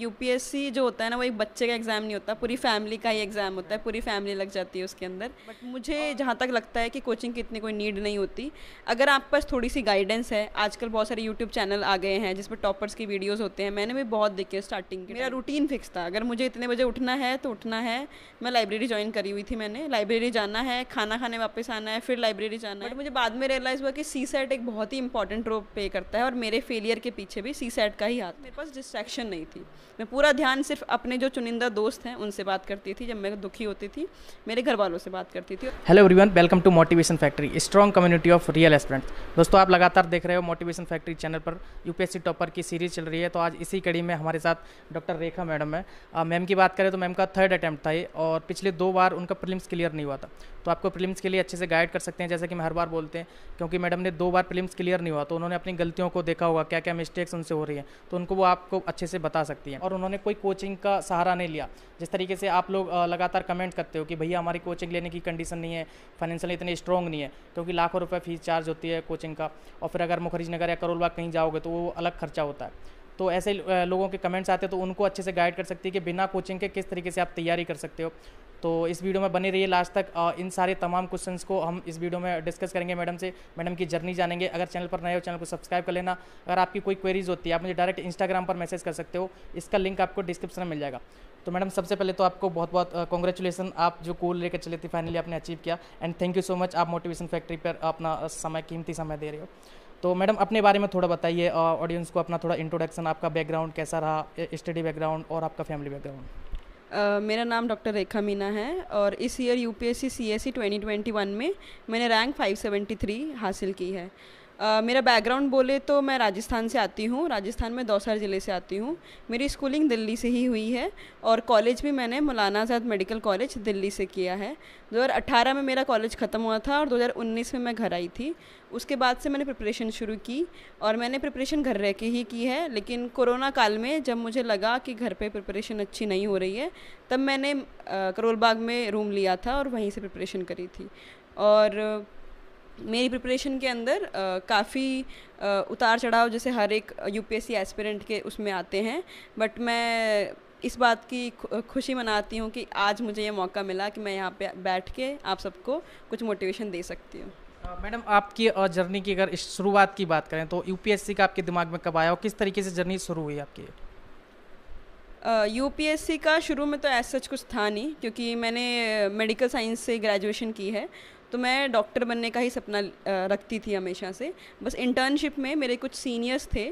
UPSC जो होता है ना वो एक बच्चे का एग्ज़ाम नहीं होता पूरी फैमिली का ही एग्ज़ाम होता है पूरी फैमिली लग जाती है उसके अंदर बट मुझे जहाँ तक लगता है कि कोचिंग की इतनी कोई नीड नहीं होती अगर आप पास थोड़ी सी गाइडेंस है आजकल बहुत सारे यूट्यूब चैनल आ गए हैं जिस पर टॉपर्स की वीडियोज़ होते हैं मैंने भी बहुत देखे स्टार्टिंग के मेरा रूटीन फिक्स था अगर मुझे इतने बजे उठना है तो उठना है मैं लाइब्रेरी ज्वाइन करी हुई थी मैंने लाइब्रेरी जाना है खाना खाने वापस आना है फिर लाइब्रेरी जाना है मुझे बाद में रियलाइज़ हुआ कि सी सेट एक बहुत ही इंपॉर्टेंट रोल प्ले करता है और मेरे फेलियर के पीछे भी सी सेट का ही हाथ मेरे पास डिस्ट्रैक्शन नहीं थी मैं पूरा ध्यान सिर्फ अपने जो चुनिंदा दोस्त हैं उनसे बात करती थी जब मैं दुखी होती थी मेरे घर वालों से बात करती थी hello everyone welcome to motivation factory strong community of real aspirants दोस्तों आप लगातार देख रहे हो मोटिवेशन फैक्ट्री चैनल पर यूपीएससी टॉपर की सीरीज चल रही है तो आज इसी कड़ी में हमारे साथ डॉक्टर रेखा मैडम है मैम की बात करें तो मैम का थर्ड अटैम्प्ट था ये और पिछले दो बार उनका प्रिलिम्स क्लियर नहीं हुआ था तो आपको प्रिलिम्स के लिए अच्छे से गाइड कर सकते हैं जैसे कि मैं हर बार बोलते हैं क्योंकि मैडम ने दो बार प्रिलिम्स क्लियर नहीं हुआ तो उन्होंने अपनी गलतियों को देखा होगा क्या क्या मिस्टेक्स उनसे हो रही है तो उनको वो आपको अच्छे से बता सकती है और उन्होंने कोई कोचिंग का सहारा नहीं लिया जिस तरीके से आप लोग लगातार कमेंट करते हो कि भैया हमारी कोचिंग लेने की कंडीशन नहीं है फाइनेंशियली इतनी स्ट्रॉन्ग नहीं है क्योंकि लाखों रुपये फीस चार्ज होती है कोचिंग का और फिर अगर मुखर्जी नगर या करोलबाग कहीं जाओगे तो वो अलग खर्चा होता है तो ऐसे लोगों के कमेंट्स आते हैं तो उनको अच्छे से गाइड कर सकती है कि बिना कोचिंग के किस तरीके से आप तैयारी कर सकते हो तो इस वीडियो में बने रहिए लास्ट तक इन सारे तमाम क्वेश्चन को हम इस वीडियो में डिस्कस करेंगे मैडम से मैडम की जर्नी जानेंगे अगर चैनल पर नए हो चैनल को सब्सक्राइब कर लेना अगर आपकी कोई क्वेरीज होती है आप मुझे डायरेक्ट इंस्टाग्राम पर मैसेज कर सकते हो इसका लिंक आपको डिस्क्रिप्शन में मिल जाएगा तो मैडम सबसे पहले तो आपको बहुत बहुत कॉन्ग्रेचुलेसन आप जो कोल लेकर चले थे फाइनली आपने अचीव किया and thank you so much आप मोटिवेशन फैक्ट्री पर अपना समय कीमती समय दे रहे हो तो मैडम अपने बारे में थोड़ा बताइए ऑडियंस को अपना थोड़ा इंट्रोडक्शन आपका बैकग्राउंड कैसा रहा स्टडी बैकग्राउंड और आपका फैमिली बैकग्राउंड मेरा नाम डॉक्टर रेखा मीना है और इस ईयर यूपीएससी सीएससी 2021 में मैंने रैंक 573 हासिल की है Uh, मेरा बैकग्राउंड बोले तो मैं राजस्थान से आती हूँ राजस्थान में दौसर ज़िले से आती हूँ मेरी स्कूलिंग दिल्ली से ही हुई है और कॉलेज भी मैंने मौलाना आज़ाद मेडिकल कॉलेज दिल्ली से किया है 2018 में मेरा कॉलेज ख़त्म हुआ था और 2019 में मैं घर आई थी उसके बाद से मैंने प्रिपरेशन शुरू की और मैंने प्रिपरेशन घर रह के ही की है लेकिन कोरोना काल में जब मुझे लगा कि घर पर प्रिपरेशन अच्छी नहीं हो रही है तब मैंने करोलबाग में रूम लिया था और वहीं से प्रिपरेशन करी थी और मेरी प्रिपरेशन के अंदर काफ़ी उतार चढ़ाव जैसे हर एक यूपीएससी एस्पिरेंट के उसमें आते हैं बट मैं इस बात की खुशी मनाती हूँ कि आज मुझे ये मौका मिला कि मैं यहाँ पे बैठ के आप सबको कुछ मोटिवेशन दे सकती हूँ मैडम आपकी जर्नी की अगर शुरुआत की बात करें तो यूपीएससी का आपके दिमाग में कब आया और किस तरीके से जर्नी शुरू हुई आपकी यूपीएससी uh, का शुरू में तो ऐसा कुछ था नहीं क्योंकि मैंने मेडिकल साइंस से ग्रेजुएशन की है तो मैं डॉक्टर बनने का ही सपना रखती थी हमेशा से बस इंटर्नशिप में मेरे कुछ सीनियर्स थे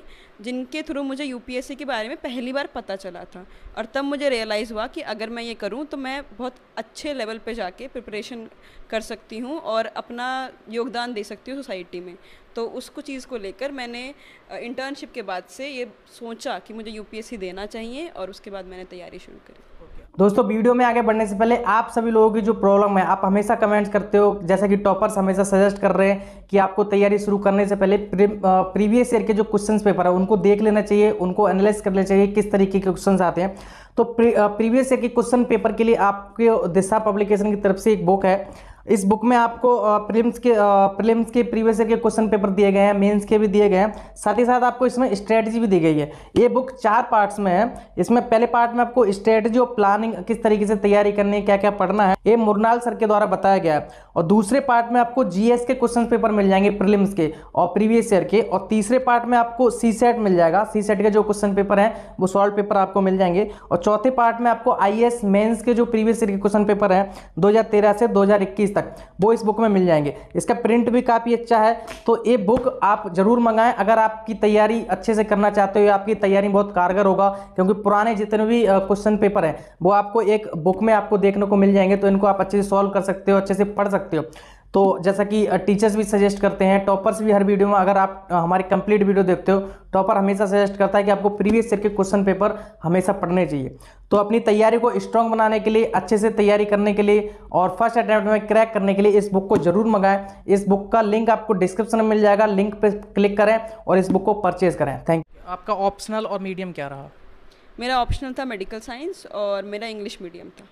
जिनके थ्रू मुझे यू के बारे में पहली बार पता चला था और तब मुझे रियलाइज़ हुआ कि अगर मैं ये करूँ तो मैं बहुत अच्छे लेवल पर जाके प्रिपरेशन कर सकती हूँ और अपना योगदान दे सकती हूँ सोसाइटी में तो उसको चीज़ को लेकर मैंने इंटर्नशिप के बाद से ये सोचा कि मुझे यूपीएससी देना चाहिए और उसके बाद मैंने तैयारी शुरू करी दोस्तों वीडियो में आगे बढ़ने से पहले आप सभी लोगों की जो प्रॉब्लम है आप हमेशा कमेंट्स करते हो जैसे कि टॉपर्स हमेशा सजेस्ट कर रहे हैं कि आपको तैयारी शुरू करने से पहले प्रीवियस ईयर के जो क्वेश्चन पेपर है उनको देख लेना चाहिए उनको एनालाइज कर लेना चाहिए किस तरीके के क्वेश्चन आते हैं तो प्रीवियस ईयर के क्वेश्चन पेपर के लिए आपके दिशा पब्लिकेशन की तरफ से एक बुक है इस बुक में आपको प्रीलिम्स के प्रीलिम्स के प्रीवियस ईयर के क्वेश्चन पेपर दिए गए हैं मेंस के भी दिए गए हैं साथ ही साथ आपको इसमें स्ट्रेटजी भी दी गई है ये बुक चार पार्ट्स में है इसमें पहले पार्ट में आपको स्ट्रेटजी और प्लानिंग किस तरीके से तैयारी करनी है क्या क्या पढ़ना है ये मुरनाल सर के द्वारा बताया गया है और दूसरे पार्ट में आपको जी के क्वेश्चन पेपर मिल जाएंगे प्रिलिम्स के और प्रीवियस ईयर के और तीसरे पार्ट में आपको सी सेट मिल जाएगा सी सेट के जो क्वेश्चन पेपर हैं वो सॉल्व पेपर आपको मिल जाएंगे और चौथे पार्ट में आपको आई एस मेन्स के जो प्रीवियस ईयर के क्वेश्चन पेपर हैं दो से दो तीस तक वो इस बुक में मिल जाएंगे इसका प्रिंट भी काफ़ी अच्छा है तो ये बुक आप ज़रूर मंगाएं अगर आपकी तैयारी अच्छे से करना चाहते हो आपकी तैयारी बहुत कारगर होगा क्योंकि पुराने जितने भी क्वेश्चन पेपर हैं वो आपको एक बुक में आपको देखने को मिल जाएंगे तो इनको आप अच्छे से सॉल्व कर सकते हो अच्छे से पढ़ सकते हो तो जैसा कि टीचर्स भी सजेस्ट करते हैं टॉपर्स भी हर वीडियो में अगर आप हमारी कंप्लीट वीडियो देखते हो टॉपर हमेशा सजेस्ट करता है कि आपको प्रीवियस ईयर के क्वेश्चन पेपर हमेशा पढ़ने चाहिए तो अपनी तैयारी को स्ट्रॉन्ग बनाने के लिए अच्छे से तैयारी करने के लिए और फर्स्ट अटैम्प्ट में क्रैक करने के लिए इस बुक को जरूर मंगाएं इस बुक का लिंक आपको डिस्क्रिप्शन में मिल जाएगा लिंक पर क्लिक करें और इस बुक को परचेज करें थैंक यू आपका ऑप्शनल और मीडियम क्या रहा मेरा ऑप्शनल था मेडिकल साइंस और मेरा इंग्लिश मीडियम था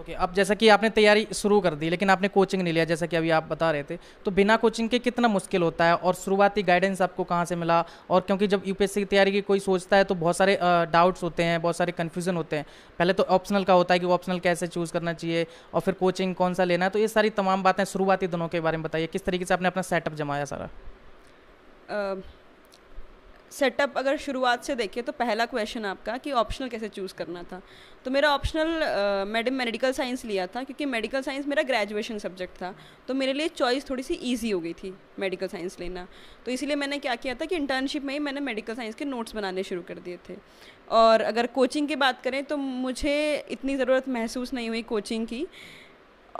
ओके okay, अब जैसा कि आपने तैयारी शुरू कर दी लेकिन आपने कोचिंग नहीं लिया जैसा कि अभी आप बता रहे थे तो बिना कोचिंग के कितना मुश्किल होता है और शुरुआती गाइडेंस आपको कहाँ से मिला और क्योंकि जब यूपीएससी की तैयारी की कोई सोचता है तो बहुत सारे डाउट्स होते हैं बहुत सारे कन्फ्यूज़न होते हैं पहले तो ऑप्शनल का होता है कि ऑप्शनल कैसे चूज़ करना चाहिए और फिर कोचिंग कौन सा लेना है तो ये सारी तमाम बातें शुरुआती दिनों के बारे में बताइए किस तरीके से आपने अपना सेटअप जमाया सारा सेटअप अगर शुरुआत से देखिए तो पहला क्वेश्चन आपका कि ऑप्शनल कैसे चूज़ करना था तो मेरा ऑप्शनल मैडम मेडिकल साइंस लिया था क्योंकि मेडिकल साइंस मेरा ग्रेजुएशन सब्जेक्ट था तो मेरे लिए चॉइस थोड़ी सी ईजी हो गई थी मेडिकल साइंस लेना तो इसलिए मैंने क्या किया था कि इंटर्नशिप में ही मैंने मेडिकल साइंस के नोट्स बनाने शुरू कर दिए थे और अगर कोचिंग की बात करें तो मुझे इतनी ज़रूरत महसूस नहीं हुई कोचिंग की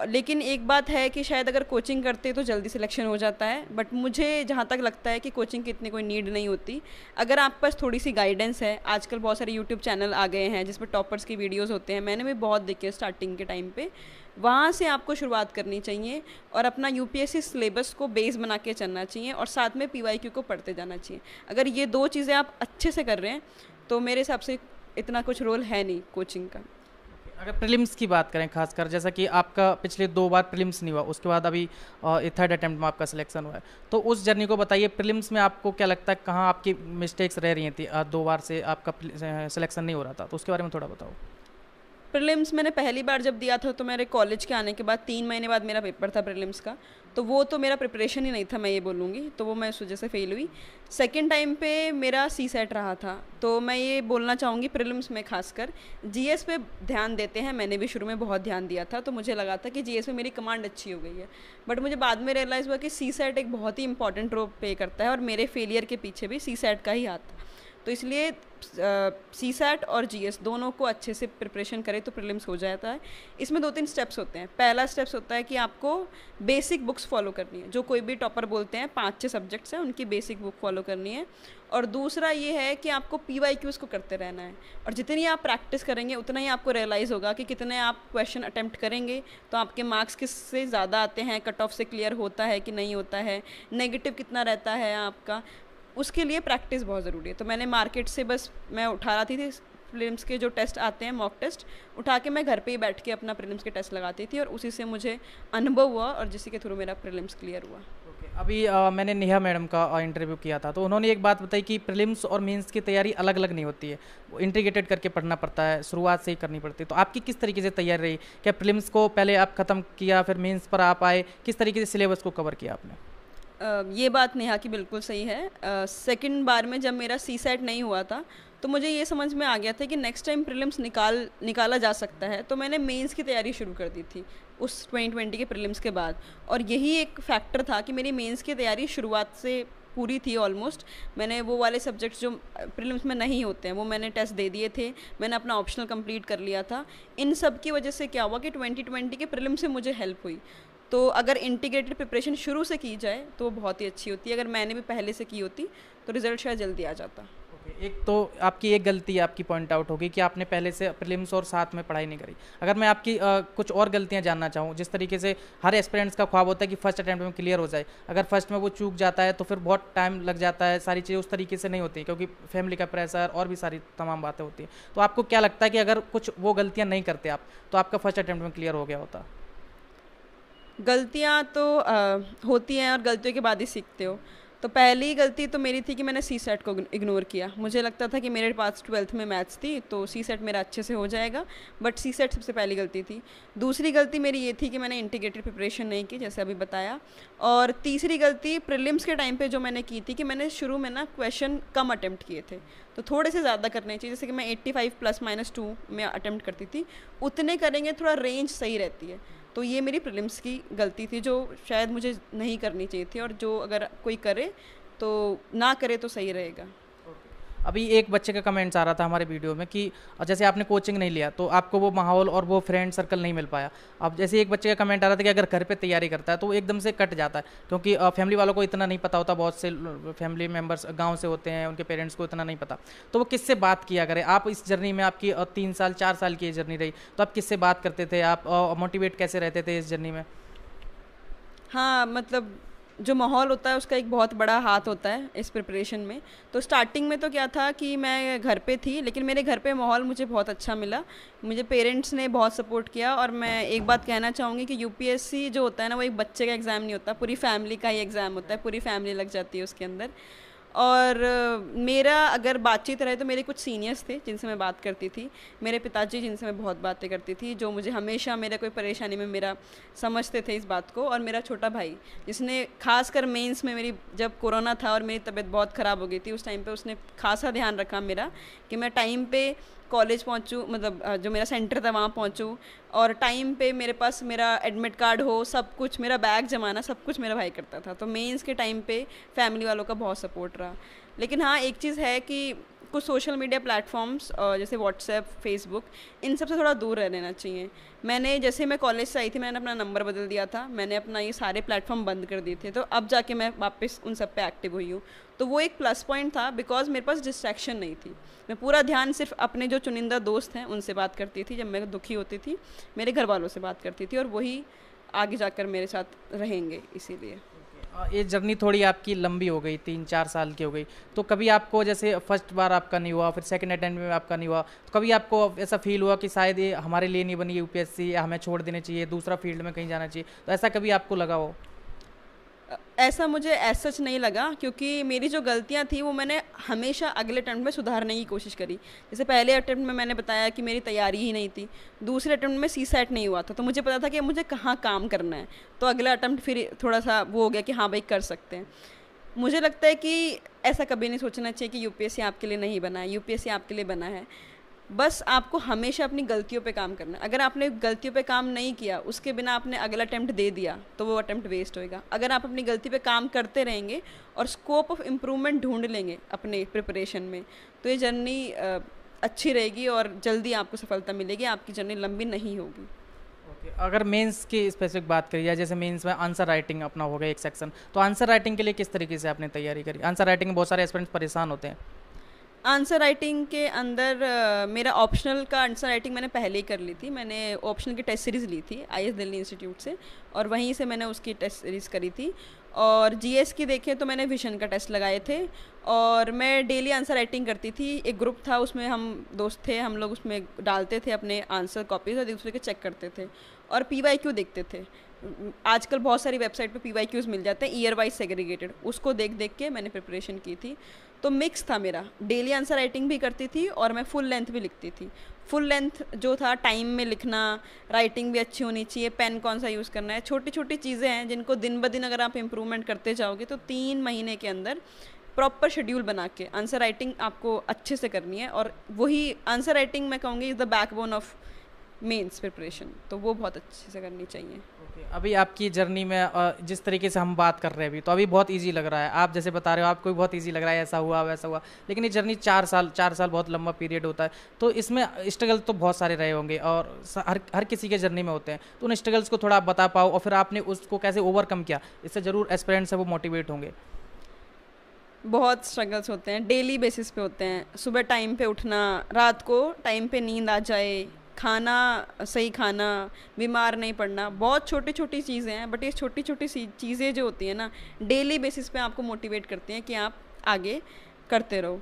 लेकिन एक बात है कि शायद अगर कोचिंग करते तो जल्दी सिलेक्शन हो जाता है बट मुझे जहाँ तक लगता है कि कोचिंग की इतनी कोई नीड नहीं होती अगर आप पास थोड़ी सी गाइडेंस है आजकल बहुत सारे यूट्यूब चैनल आ गए हैं जिस पर टॉपर्स की वीडियोस होते हैं मैंने भी बहुत देखे स्टार्टिंग के टाइम पे वहाँ से आपको शुरुआत करनी चाहिए और अपना यू सिलेबस को बेस बना के चलना चाहिए और साथ में पी को पढ़ते जाना चाहिए अगर ये दो चीज़ें आप अच्छे से कर रहे हैं तो मेरे हिसाब से इतना कुछ रोल है नहीं कोचिंग का अगर प्रीलिम्स की बात करें खासकर जैसा कि आपका पिछले दो बार प्रीलिम्स नहीं हुआ उसके बाद अभी थर्ड अटैम्प्ट में आपका सिलेक्शन हुआ है तो उस जर्नी को बताइए प्रीलिम्स में आपको क्या लगता है कहाँ आपकी मिस्टेक्स रह रही थी दो बार से आपका सिलेक्शन नहीं हो रहा था तो उसके बारे में थोड़ा बताओ प्रिलिम्स मैंने पहली बार जब दिया था तो मेरे कॉलेज के आने के बाद तीन महीने बाद मेरा पेपर था प्रिलिम्स का तो वो तो मेरा प्रिपरेशन ही नहीं था मैं ये बोलूँगी तो वो मैं उस वजह से फ़ेल हुई सेकेंड टाइम पे मेरा सी सेट रहा था तो मैं ये बोलना चाहूँगी प्रिलिम्स में खासकर जी एस पे ध्यान देते हैं मैंने भी शुरू में बहुत ध्यान दिया था तो मुझे लगा था कि जी एस में मेरी कमांड अच्छी हो गई है बट मुझे बाद में रियलाइज़ हुआ कि सी सेट एक बहुत ही इंपॉर्टेंट रोल प्ले करता है और मेरे फेलियर के पीछे भी सी सेट का ही हाथ था तो इसलिए सी सैट और जी एस दोनों को अच्छे से प्रिपरेशन करें तो प्रिलिम्स हो जाता है इसमें दो तीन स्टेप्स होते हैं पहला स्टेप्स होता है कि आपको बेसिक बुक्स फॉलो करनी है जो कोई भी टॉपर बोलते हैं पाँच छः सब्जेक्ट्स हैं उनकी बेसिक बुक फॉलो करनी है और दूसरा ये है कि आपको पी वाई क्यूज़ को करते रहना है और जितनी आप प्रैक्टिस करेंगे उतना ही आपको रियलाइज़ होगा कि कितने आप क्वेश्चन अटैम्प्ट करेंगे तो आपके मार्क्स किस से ज़्यादा आते हैं कट ऑफ से क्लियर होता है कि नहीं होता है नेगेटिव कितना रहता है आपका उसके लिए प्रैक्टिस बहुत ज़रूरी है तो मैंने मार्केट से बस मैं उठा रही थी प्रिलिम्स के जो टेस्ट आते हैं मॉक टेस्ट उठा के मैं घर पे ही बैठ के अपना प्रिलिम्स के टेस्ट लगाती थी और उसी से मुझे अनुभव हुआ और जिसी के थ्रू मेरा प्रिलिम्स क्लियर हुआ okay. अभी आ, मैंने नेहा मैडम का इंटरव्यू किया था तो उन्होंने एक बात बताई कि प्रिलिम्स और मेंस की तैयारी अलग अलग नहीं होती है वो इंटीग्रेटेड करके पढ़ना पड़ता है शुरुआत से ही करनी पड़ती है तो आपकी किस तरीके से तैयारी रही क्या प्रिलिम्स को पहले आप ख़त्म किया फिर मीन्स पर आप आए किस तरीके से सिलेबस को कवर किया आपने ये बात नेहा की बिल्कुल सही है सेकंड बार में जब मेरा सी सेट नहीं हुआ था तो मुझे ये समझ में आ गया था कि नेक्स्ट टाइम प्रीलिम्स निकाल निकाला जा सकता है तो मैंने मेंस की तैयारी शुरू कर दी थी उस 2020 के प्रीलिम्स के बाद और यही एक फैक्टर था कि मेरी मेंस की तैयारी शुरुआत से पूरी थी ऑलमोस्ट मैंने वो वाले सब्जेक्ट्स जो प्रीलिम्स में नहीं होते हैं वो मैंने टेस्ट दे दिए थे मैंने अपना ऑप्शनल कंप्लीट कर लिया था इन सब की वजह से क्या हुआ कि 2020 के प्रीलिम्स से मुझे हेल्प हुई तो अगर इंटीग्रेटेड प्रिपरेशन शुरू से की जाए तो बहुत ही अच्छी होती है अगर मैंने भी पहले से की होती तो रिजल्ट शायद जल्दी आ जाता एक तो आपकी एक गलती आपकी पॉइंट आउट होगी कि आपने पहले से प्रिलिम्स और साथ में पढ़ाई नहीं करी अगर मैं आपकी आ, कुछ और गलतियां जानना चाहूँ जिस तरीके से हर एक्सपेरेंट्स का ख्वाब होता है कि फर्स्ट अटैम्प्ट में क्लियर हो जाए अगर फर्स्ट में वो चूक जाता है तो फिर बहुत टाइम लग जाता है सारी चीज़ें उस तरीके से नहीं होती क्योंकि फैमिली का प्रेशर और भी सारी तमाम बातें होती हैं तो आपको क्या लगता है कि अगर कुछ वो गलतियाँ नहीं करते आप तो आपका फर्स्ट अटैम्प्ट में क्लियर हो गया होता गलतियाँ तो आ, होती हैं और गलतियों के बाद ही सीखते हो तो पहली गलती तो मेरी थी कि मैंने सी सेट को इग्नोर किया मुझे लगता था कि मेरे पास ट्वेल्थ में मैथ्स थी तो सी सेट मेरा अच्छे से हो जाएगा बट सी सेट सबसे पहली गलती थी दूसरी गलती मेरी ये थी कि मैंने इंटीग्रेटेड प्रिपरेशन नहीं की जैसे अभी बताया और तीसरी गलती प्रिलिम्स के टाइम पे जो मैंने की थी कि मैंने शुरू में ना क्वेश्चन कम अटैम्प्ट किए थे तो थोड़े से ज़्यादा करने चाहिए जैसे कि मैं eighty five plus minus two में अटैम्प्ट करती थी उतने करेंगे थोड़ा रेंज सही रहती है तो ये मेरी प्रिलिम्स की गलती थी जो शायद मुझे नहीं करनी चाहिए थी और जो अगर कोई करे तो ना करे तो सही रहेगा अभी एक बच्चे का कमेंट्स आ रहा था हमारे वीडियो में कि जैसे आपने कोचिंग नहीं लिया तो आपको वो माहौल और वो फ्रेंड सर्कल नहीं मिल पाया अब जैसे एक बच्चे का कमेंट आ रहा था कि अगर घर पर तैयारी करता है तो वो एकदम से कट जाता है क्योंकि फैमिली वालों को इतना नहीं पता होता बहुत से फैमिली मेम्बर्स गाँव से होते हैं उनके पेरेंट्स को इतना नहीं पता तो वो किससे बात किया करें आप इस जर्नी में आपकी तीन साल चार साल की जर्नी रही तो आप किससे बात करते थे आप मोटिवेट कैसे रहते थे इस जर्नी में हाँ मतलब जो माहौल होता है उसका एक बहुत बड़ा हाथ होता है इस प्रिपरेशन में तो स्टार्टिंग में तो क्या था कि मैं घर पे थी लेकिन मेरे घर पे माहौल मुझे बहुत अच्छा मिला मुझे पेरेंट्स ने बहुत सपोर्ट किया और मैं एक बात कहना चाहूँगी कि यूपीएससी जो होता है ना वो एक बच्चे का एग्ज़ाम नहीं होता पूरी फैमिली का ही एग्ज़ाम होता है पूरी फैमिली लग जाती है उसके अंदर और मेरा अगर बातचीत रहे तो मेरे कुछ सीनियर्स थे जिनसे मैं बात करती थी मेरे पिताजी जिनसे मैं बहुत बातें करती थी जो मुझे हमेशा मेरे कोई परेशानी में मेरा समझते थे इस बात को और मेरा छोटा भाई जिसने खासकर मेंस में मेरी जब कोरोना था और मेरी तबीयत बहुत ख़राब हो गई थी उस टाइम पे उसने खासा ध्यान रखा मेरा कि मैं टाइम पे कॉलेज पहुँचूँ मतलब जो मेरा सेंटर था वहाँ पहुँचूँ और टाइम पे मेरे पास मेरा एडमिट कार्ड हो सब कुछ मेरा बैग जमाना सब कुछ मेरा भाई करता था तो मेंस के टाइम पे फैमिली वालों का बहुत सपोर्ट रहा लेकिन हाँ एक चीज़ है कि कुछ सोशल मीडिया प्लेटफॉर्म्स जैसे व्हाट्सएप फेसबुक इन सब से थोड़ा दूर रह लेना चाहिए मैंने जैसे मैं कॉलेज से आई थी मैंने अपना नंबर बदल दिया था मैंने अपना ये सारे प्लेटफॉर्म बंद कर दिए थे तो अब जाके मैं वापस उन सब पे एक्टिव हुई हूँ तो वो एक प्लस पॉइंट था बिकॉज मेरे पास डिस्ट्रैक्शन नहीं थी मैं पूरा ध्यान सिर्फ अपने जो चुनिंदा दोस्त हैं उनसे बात करती थी जब मैं दुखी होती थी मेरे घर वालों से बात करती थी और वही आगे जाकर मेरे साथ रहेंगे इसीलिए ये जर्नी थोड़ी आपकी लंबी हो गई तीन चार साल की हो गई तो कभी आपको जैसे फर्स्ट बार आपका नहीं हुआ फिर सेकंड अटैम्प्ट में आपका नहीं हुआ तो कभी आपको ऐसा फील हुआ कि शायद ये हमारे लिए नहीं बनी यूपीएससी या हमें छोड़ देने चाहिए दूसरा फील्ड में कहीं जाना चाहिए तो ऐसा कभी आपको लगा हो ऐसा मुझे एज सच नहीं लगा क्योंकि मेरी जो गलतियाँ थी वो मैंने हमेशा अगले अटैम्प्ट में सुधारने की कोशिश करी जैसे पहले अटैम्प्ट में मैंने बताया कि मेरी तैयारी ही नहीं थी दूसरे अटैम्प्ट में सी सेट नहीं हुआ था तो मुझे पता था कि मुझे कहाँ काम करना है तो अगला अटैम्प्ट फिर थोड़ा सा वो हो गया कि हाँ भाई कर सकते हैं मुझे लगता है कि ऐसा कभी नहीं सोचना चाहिए कि यूपीएससी आपके लिए नहीं बना है यूपीएससी आपके लिए बना है बस आपको हमेशा अपनी गलतियों पे काम करना अगर आपने गलतियों पे काम नहीं किया उसके बिना आपने अगला अटैम्प्ट दे दिया तो वो अटैम्प्ट वेस्ट होएगा अगर आप अपनी गलती पे काम करते रहेंगे और स्कोप ऑफ इम्प्रूवमेंट ढूंढ लेंगे अपने प्रिपरेशन में तो ये जर्नी अच्छी रहेगी और जल्दी आपको सफलता मिलेगी आपकी जर्नी लंबी नहीं होगी अगर मेंस की स्पेसिफिक बात करी जाए जैसे मेंस में आंसर राइटिंग अपना हो गया एक सेक्शन तो आंसर राइटिंग के लिए किस तरीके से आपने तैयारी करी आंसर राइटिंग में बहुत सारे एस्पेरेंट्स परेशान होते हैं आंसर राइटिंग के अंदर uh, मेरा ऑप्शनल का आंसर राइटिंग मैंने पहले ही कर ली थी मैंने ऑप्शनल की टेस्ट सीरीज़ ली थी आई दिल्ली इंस्टीट्यूट से और वहीं से मैंने उसकी टेस्ट सीरीज़ करी थी और एस की देखें तो मैंने विशन का टेस्ट लगाए थे और मैं डेली आंसर राइटिंग करती थी एक ग्रुप था उसमें हम दोस्त थे हम लोग उसमें डालते थे अपने आंसर कॉपीज और दूसरे के चेक करते थे और पी वाई क्यू देखते थे आजकल बहुत सारी वेबसाइट पे पी वाई क्यूज़ मिल जाते हैं ईयर वाइज सेग्रीगेटेड उसको देख देख के मैंने प्रिपरेशन की थी तो मिक्स था मेरा डेली आंसर राइटिंग भी करती थी और मैं फुल लेंथ भी लिखती थी फुल लेंथ जो था टाइम में लिखना राइटिंग भी अच्छी होनी चाहिए पेन कौन सा यूज़ करना है छोटी छोटी चीज़ें हैं जिनको दिन ब दिन अगर आप इम्प्रूवमेंट करते जाओगे तो तीन महीने के अंदर प्रॉपर शेड्यूल बना के आंसर राइटिंग आपको अच्छे से करनी है और वही आंसर राइटिंग मैं कहूँगी is the backbone of mains preparation तो वो बहुत अच्छे से करनी चाहिए अभी आपकी जर्नी में जिस तरीके से हम बात कर रहे हैं अभी तो अभी बहुत इजी लग रहा है आप जैसे बता रहे हो आपको भी बहुत इजी लग रहा है ऐसा हुआ वैसा हुआ लेकिन ये जर्नी चार साल चार साल बहुत लंबा पीरियड होता है तो इसमें स्ट्रगल तो बहुत सारे रहे होंगे और हर हर किसी के जर्नी में होते हैं तो उन स्ट्रगल्स को थोड़ा आप बता पाओ और फिर आपने उसको कैसे ओवरकम किया इससे ज़रूर एस्पेरेंट्स है वो मोटिवेट होंगे बहुत स्ट्रगल्स होते हैं डेली बेसिस पे होते हैं सुबह टाइम पे उठना रात को टाइम पे नींद आ जाए खाना सही खाना बीमार नहीं पड़ना बहुत छोटी छोटी चीज़ें हैं बट ये छोटी छोटी चीज़ें जो होती हैं ना डेली बेसिस पे आपको मोटिवेट करती हैं कि आप आगे करते रहो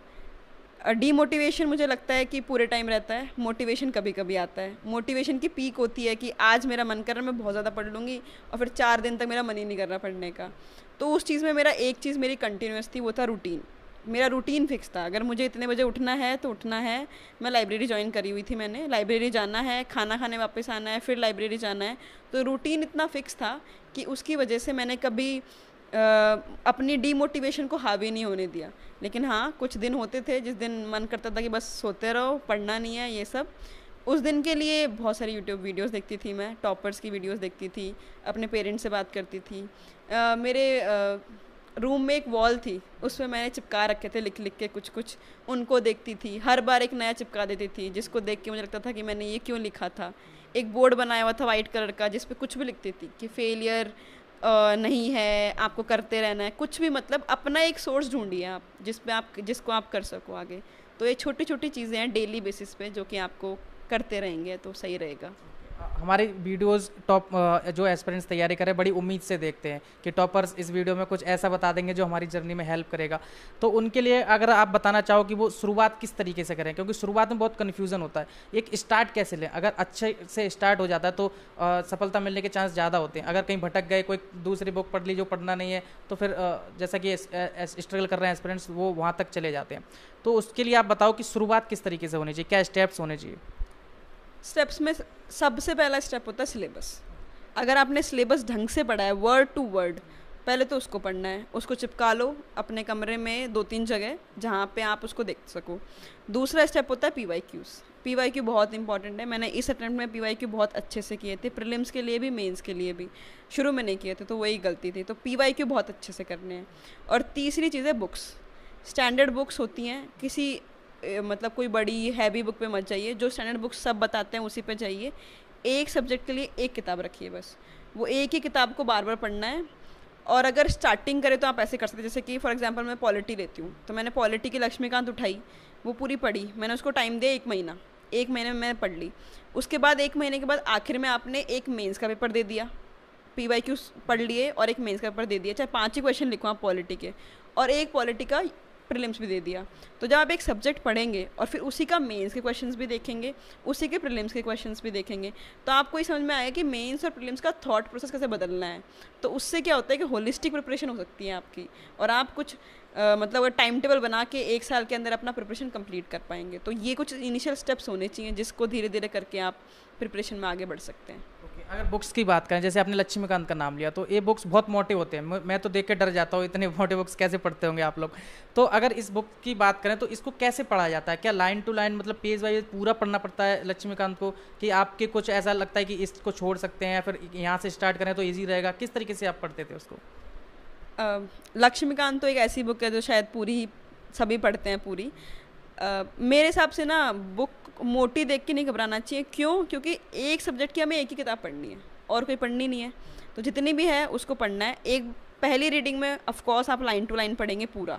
डीमोटिवेशन मुझे लगता है कि पूरे टाइम रहता है मोटिवेशन कभी कभी आता है मोटिवेशन की पीक होती है कि आज मेरा मन कर रहा है मैं बहुत ज़्यादा पढ़ लूँगी और फिर चार दिन तक मेरा मन ही नहीं कर रहा पढ़ने का तो उस चीज़ में मेरा एक चीज़ मेरी कंटिन्यूस थी वो था रूटीन मेरा रूटीन फिक्स था अगर मुझे इतने बजे उठना है तो उठना है मैं लाइब्रेरी ज्वाइन करी हुई थी मैंने लाइब्रेरी जाना है खाना खाने वापस आना है फिर लाइब्रेरी जाना है तो रूटीन इतना फिक्स था कि उसकी वजह से मैंने कभी अपनी डीमोटिवेशन को हावी नहीं होने दिया लेकिन हाँ कुछ दिन होते थे जिस दिन मन करता था कि बस सोते रहो पढ़ना नहीं है ये सब उस दिन के लिए बहुत सारी यूट्यूब वीडियोस देखती थी मैं टॉपर्स की वीडियोस देखती थी अपने पेरेंट्स से बात करती थी आ, मेरे रूम में एक वॉल थी उसमें मैंने चिपका रखे थे लिख लिख के कुछ कुछ उनको देखती थी हर बार एक नया चिपका देती थी जिसको देख के मुझे लगता था कि मैंने ये क्यों लिखा था एक बोर्ड बनाया हुआ था वाइट कलर का जिस पर कुछ भी लिखती थी कि फेलियर नहीं है आपको करते रहना है कुछ भी मतलब अपना एक सोर्स ढूंढिए आप जिसमें आप जिसको आप कर सको आगे तो ये छोटी छोटी चीज़ें हैं डेली बेसिस पे जो कि आपको करते रहेंगे तो सही रहेगा हमारी वीडियोस टॉप जो एस्पेरेंट्स तैयारी करें बड़ी उम्मीद से देखते हैं कि टॉपर्स इस वीडियो में कुछ ऐसा बता देंगे जो हमारी जर्नी में हेल्प करेगा तो उनके लिए अगर आप बताना चाहो कि वो शुरुआत किस तरीके से करें क्योंकि शुरुआत में बहुत कन्फ्यूज़न होता है एक स्टार्ट कैसे लें अगर अच्छे से स्टार्ट हो जाता है तो सफलता मिलने के चांस ज़्यादा होते हैं अगर कहीं भटक गए कोई दूसरी बुक पढ़ ली जो पढ़ना नहीं है तो फिर जैसा कि स्ट्रगल कर रहे हैं एस्पेरेंट्स वो वहाँ तक चले जाते हैं तो उसके लिए आप बताओ कि शुरुआत किस तरीके से होनी चाहिए क्या स्टेप्स होने चाहिए स्टेप्स में सबसे पहला स्टेप होता है सिलेबस अगर आपने सिलेबस ढंग से पढ़ा है वर्ड टू वर्ड पहले तो उसको पढ़ना है उसको चिपका लो अपने कमरे में दो तीन जगह जहाँ पे आप उसको देख सको दूसरा स्टेप होता है P Y Qs P Y Q बहुत इंपॉर्टेंट है मैंने इस अटैम्प्ट में पी वाई क्यू बहुत अच्छे से किए थे प्रिलिम्स के लिए भी मेंस के लिए भी शुरू में नहीं किए थे तो वही गलती थी तो पी वाई क्यू बहुत अच्छे से करने हैं और तीसरी चीज़ है बुक्स स्टैंडर्ड बुक्स होती हैं किसी मतलब कोई बड़ी हैवी बुक पे मत जाइए जो स्टैंडर्ड बुक सब बताते हैं उसी पे चाहिए एक सब्जेक्ट के लिए एक किताब रखिए बस वो एक ही किताब को बार बार पढ़ना है और अगर स्टार्टिंग करें तो आप ऐसे कर सकते हैं जैसे कि फॉर एग्जांपल मैं पॉलिटी लेती हूँ तो मैंने पॉलिटी की लक्ष्मीकांत उठाई वो पूरी पढ़ी मैंने उसको टाइम दिया एक महीना एक महीने में मैंने पढ़ ली उसके बाद एक महीने के बाद आखिर में आपने एक मेंस का पेपर दे दिया पी वाई क्यू पढ़ लिए और एक मेंस का पेपर दे दिया चाहे पाँच ही क्वेश्चन लिखो आप पॉलिटी के और एक पॉलिटी का प्रीलिम्स भी दे दिया तो जब आप एक सब्जेक्ट पढ़ेंगे और फिर उसी का मेंस के क्वेश्चंस भी देखेंगे उसी के प्रीलिम्स के क्वेश्चंस भी देखेंगे तो आपको ये समझ में आया कि मेंस और प्रीलिम्स का थॉट प्रोसेस कैसे बदलना है तो उससे क्या होता है कि होलिस्टिक प्रिपरेशन हो सकती है आपकी और आप कुछ आ, मतलब टाइम टेबल बना के एक साल के अंदर अपना प्रिपरेशन कम्प्लीट कर पाएंगे तो ये कुछ इनिशियल स्टेप्स होने चाहिए जिसको धीरे धीरे करके आप प्रिपरेशन में आगे बढ़ सकते हैं अगर बुक्स की बात करें जैसे आपने लक्ष्मीकांत का नाम लिया तो ये बुक्स बहुत मोटे होते हैं मैं तो देख के डर जाता हूँ इतने मोटे बुक्स कैसे पढ़ते होंगे आप लोग तो अगर इस बुक की बात करें तो इसको कैसे पढ़ा जाता है क्या लाइन टू लाइन मतलब पेज वाइज पूरा पढ़ना पड़ता है लक्ष्मीकांत को कि आपके कुछ ऐसा लगता है कि इसको छोड़ सकते हैं या फिर यहाँ से स्टार्ट करें तो ईजी रहेगा किस तरीके से आप पढ़ते थे उसको लक्ष्मीकांत तो एक ऐसी बुक है जो शायद पूरी ही सभी पढ़ते हैं पूरी आ, मेरे हिसाब से ना बुक मोटी देख के नहीं घबराना चाहिए क्यों क्योंकि एक सब्जेक्ट की हमें एक ही किताब पढ़नी है और कोई पढ़नी नहीं है तो जितनी भी है उसको पढ़ना है एक पहली रीडिंग में कोर्स आप लाइन टू लाइन पढ़ेंगे पूरा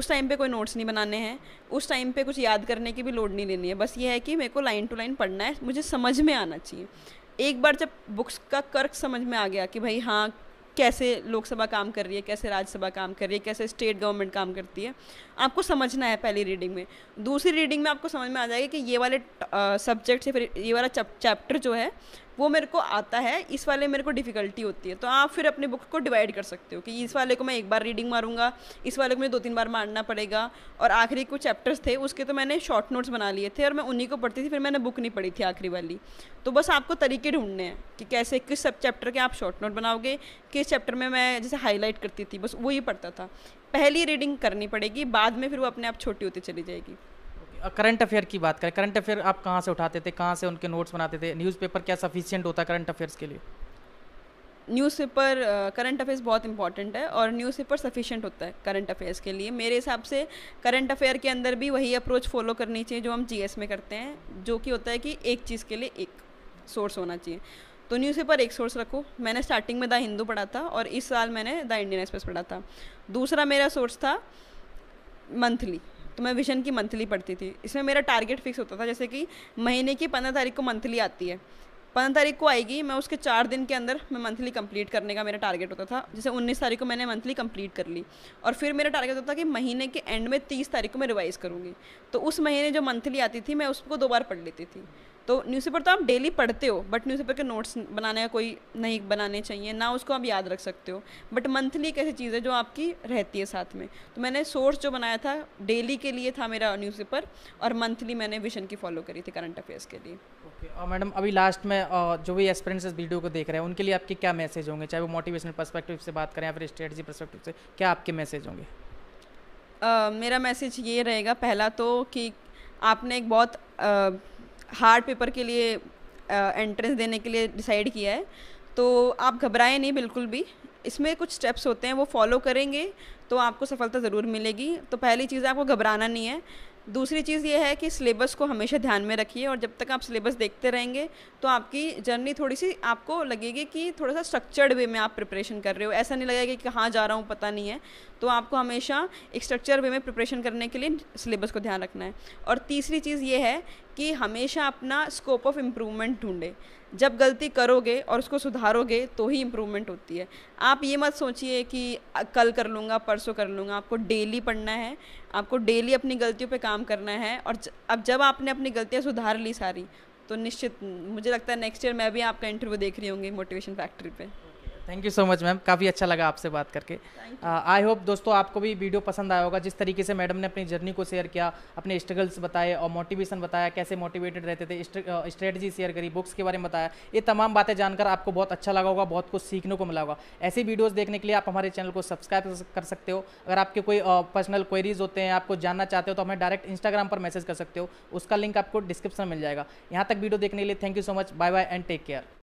उस टाइम पे कोई नोट्स नहीं बनाने हैं उस टाइम पे कुछ याद करने की भी लोड नहीं लेनी है बस ये है कि मेरे को लाइन टू लाइन पढ़ना है मुझे समझ में आना चाहिए एक बार जब बुक्स का कर्क समझ में आ गया कि भाई हाँ कैसे लोकसभा काम कर रही है कैसे राज्यसभा काम कर रही है कैसे स्टेट गवर्नमेंट काम करती है आपको समझना है पहली रीडिंग में दूसरी रीडिंग में आपको समझ में आ जाएगा कि ये वाले सब्जेक्ट से फिर ये वाला चैप्टर जो है वो मेरे को आता है इस वाले मेरे को डिफ़िकल्टी होती है तो आप फिर अपने बुक को डिवाइड कर सकते हो कि इस वाले को मैं एक बार रीडिंग मारूंगा इस वाले को मुझे दो तीन बार मारना पड़ेगा और आखिरी कुछ चैप्टर्स थे उसके तो मैंने शॉर्ट नोट्स बना लिए थे और मैं उन्हीं को पढ़ती थी फिर मैंने बुक नहीं पढ़ी थी आखिरी वाली तो बस आपको तरीके ढूंढने हैं कि कैसे किस सब चैप्टर के आप शॉर्ट नोट बनाओगे किस चैप्टर में मैं जैसे हाईलाइट करती थी बस वही पढ़ता था पहली रीडिंग करनी पड़ेगी बाद में फिर वो अपने आप छोटी होती चली जाएगी करंट अफेयर की बात करें करंट अफेयर आप कहाँ से उठाते थे कहाँ से उनके नोट्स बनाते थे न्यूज़पेपर क्या सफिशियंट होता है करंट अफेयर्स के लिए न्यूज़पेपर करंट अफेयर्स बहुत इंपॉर्टेंट है और न्यूज़पेपर सफिशिएंट होता है करंट अफेयर्स के लिए मेरे हिसाब से करंट अफेयर के अंदर भी वही अप्रोच फॉलो करनी चाहिए जो हम जी में करते हैं जो कि होता है कि एक चीज़ के लिए एक सोर्स होना चाहिए तो न्यूज़पेपर एक सोर्स रखो मैंने स्टार्टिंग में द हिंदू पढ़ा था और इस साल मैंने द इंडियन एक्सप्रेस पढ़ा था दूसरा मेरा सोर्स था मंथली तो मैं विजन की मंथली पढ़ती थी इसमें मेरा टारगेट फिक्स होता था जैसे कि महीने की पंद्रह तारीख को मंथली आती है पंद्रह तारीख को आएगी मैं उसके चार दिन के अंदर मैं मंथली कंप्लीट करने का मेरा टारगेट होता था जैसे उन्नीस तारीख को मैंने मंथली कंप्लीट कर ली और फिर मेरा टारगेट होता था कि महीने के एंड में तीस तारीख को मैं रिवाइज़ करूँगी तो उस महीने जो मंथली आती थी मैं उसको दो बार पढ़ लेती थी तो न्यूज़पेपर तो आप डेली पढ़ते हो बट न्यूज़पेपर के नोट्स बनाने का कोई नहीं बनाने चाहिए ना उसको आप याद रख सकते हो बट मंथली एक ऐसी चीज़ है जो आपकी रहती है साथ में तो मैंने सोर्स जो बनाया था डेली के लिए था मेरा न्यूज़पेपर और मंथली मैंने विशन की फॉलो करी थी करंट अफेयर्स के लिए ओके okay. और मैडम अभी लास्ट में जो भी एक्सपीरियंस वीडियो को देख रहे हैं उनके लिए आपके क्या मैसेज होंगे चाहे वो मोटिवेशनल परस्पेक्टिव से बात करें या फिर स्ट्रेटजी परस्पेक्टिव से क्या आपके मैसेज होंगे मेरा मैसेज ये रहेगा पहला तो कि आपने एक बहुत हार्ड पेपर के लिए एंट्रेंस देने के लिए डिसाइड किया है तो आप घबराएं नहीं बिल्कुल भी इसमें कुछ स्टेप्स होते हैं वो फॉलो करेंगे तो आपको सफलता ज़रूर मिलेगी तो पहली चीज़ आपको घबराना नहीं है दूसरी चीज़ ये है कि सिलेबस को हमेशा ध्यान में रखिए और जब तक आप सिलेबस देखते रहेंगे तो आपकी जर्नी थोड़ी सी आपको लगेगी कि थोड़ा सा स्ट्रक्चर्ड वे में आप प्रिपरेशन कर रहे हो ऐसा नहीं लगेगा कि कहाँ जा रहा हूँ पता नहीं है तो आपको हमेशा एक स्ट्रक्चर वे में प्रिपरेशन करने के लिए सिलेबस को ध्यान रखना है और तीसरी चीज़ ये है कि हमेशा अपना स्कोप ऑफ इम्प्रूवमेंट ढूंढें जब गलती करोगे और उसको सुधारोगे तो ही इम्प्रूवमेंट होती है आप ये मत सोचिए कि कल कर लूँगा परसों कर लूँगा आपको डेली पढ़ना है आपको डेली अपनी गलतियों पे काम करना है और अब जब आपने अपनी गलतियाँ सुधार ली सारी तो निश्चित मुझे लगता है नेक्स्ट ईयर मैं भी आपका इंटरव्यू देख रही होंगी मोटिवेशन फैक्ट्री पर thank you so much ma'am काफ़ी अच्छा लगा आपसे बात करके आई होप uh, दोस्तों आपको भी वीडियो पसंद आया होगा जिस तरीके से मैडम ने अपनी जर्नी को शेयर किया अपने स्ट्रगल्स बताए और मोटिवेशन बताया कैसे मोटिवेटेड रहते थे स्ट्रेटजी शेयर uh, करी बुक्स के बारे में बताया ये तमाम बातें जानकर आपको बहुत अच्छा लगा होगा बहुत कुछ सीखने को मिला होगा ऐसी वीडियोज़ देखने के लिए आप हमारे चैनल को सब्सक्राइब कर सकते हो अगर आपके कोई पर्सनल uh, क्वेरीज होते हैं आपको जानना चाहते हो तो हमें डायरेक्ट इंस्टाग्राम पर मैसेज कर सकते हो उसका लिंक आपको डिस्क्रिप्शन मिल जाएगा यहाँ तक वीडियो देखने के लिए thank you so much bye bye and take care